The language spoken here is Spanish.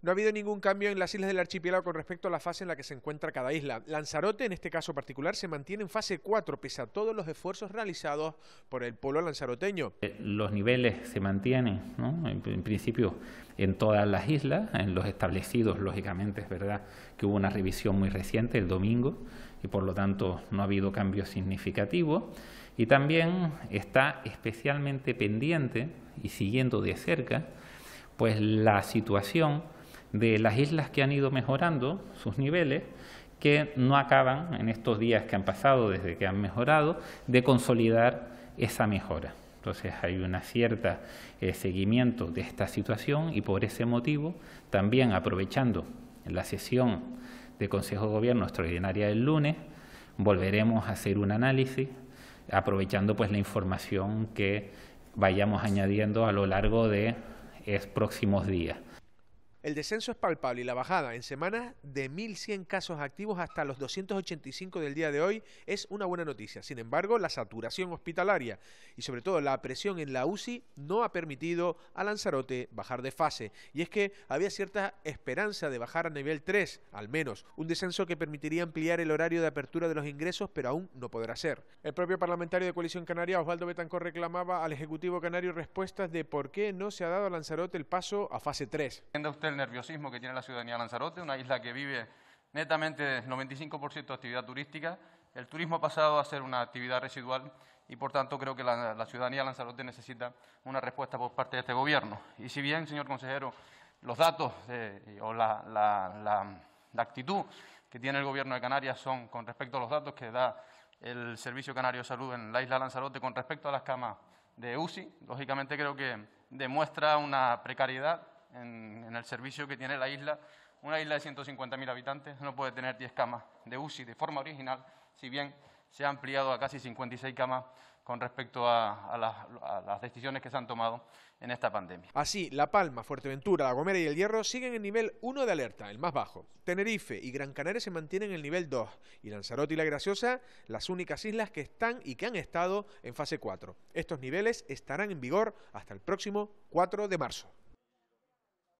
No ha habido ningún cambio en las islas del archipiélago con respecto a la fase en la que se encuentra cada isla. Lanzarote, en este caso particular, se mantiene en fase 4 pese a todos los esfuerzos realizados por el pueblo lanzaroteño. Eh, los niveles se mantienen, en, principio, en todas las islas, en los establecidos, lógicamente, es verdad que hubo una revisión muy reciente el domingo y por lo tanto no ha habido cambios significativos. Y también está especialmente pendiente y siguiendo de cerca pues la situación de las islas que han ido mejorando sus niveles, que no acaban en estos días que han pasado desde que han mejorado, de consolidar esa mejora. Entonces hay una cierta eh, seguimiento de esta situación y por ese motivo, también aprovechando la sesión de Consejo de Gobierno extraordinaria del lunes, volveremos a hacer un análisis aprovechando pues la información que vayamos añadiendo a lo largo de los próximos días. El descenso es palpable y la bajada en semanas de 1.100 casos activos hasta los 285 del día de hoy es una buena noticia. Sin embargo, la saturación hospitalaria y sobre todo la presión en la UCI no ha permitido a Lanzarote bajar de fase. Y es que había cierta esperanza de bajar a nivel 3, al menos, un descenso que permitiría ampliar el horario de apertura de los ingresos, pero aún no podrá ser. El propio parlamentario de Coalición Canaria, Osvaldo Betancor, reclamaba al Ejecutivo Canario respuestas de por qué no se ha dado a Lanzarote el paso a fase 3 nerviosismo que tiene la ciudadanía de Lanzarote, una isla que vive netamente 95% de actividad turística. El turismo ha pasado a ser una actividad residual y, por tanto, creo que la, ciudadanía de Lanzarote necesita una respuesta por parte de este Gobierno. Y si bien, señor consejero, los datos eh, o la, la actitud que tiene el Gobierno de Canarias son con respecto a los datos que da el Servicio Canario de Salud en la isla Lanzarote con respecto a las camas de UCI. Lógicamente creo que demuestra una precariedad en, el servicio que tiene la isla. Una isla de 150.000 habitantes no puede tener 10 camas de UCI de forma original, si bien se ha ampliado a casi 56 camas con respecto a, las, a, las, decisiones que se han tomado en esta pandemia. Así, La Palma, Fuerteventura, La Gomera y El Hierro siguen en nivel 1 de alerta, el más bajo. Tenerife y Gran Canaria se mantienen en el nivel 2 y Lanzarote y La Graciosa las únicas islas que están y que han estado en fase 4. Estos niveles estarán en vigor hasta el próximo 4 de marzo.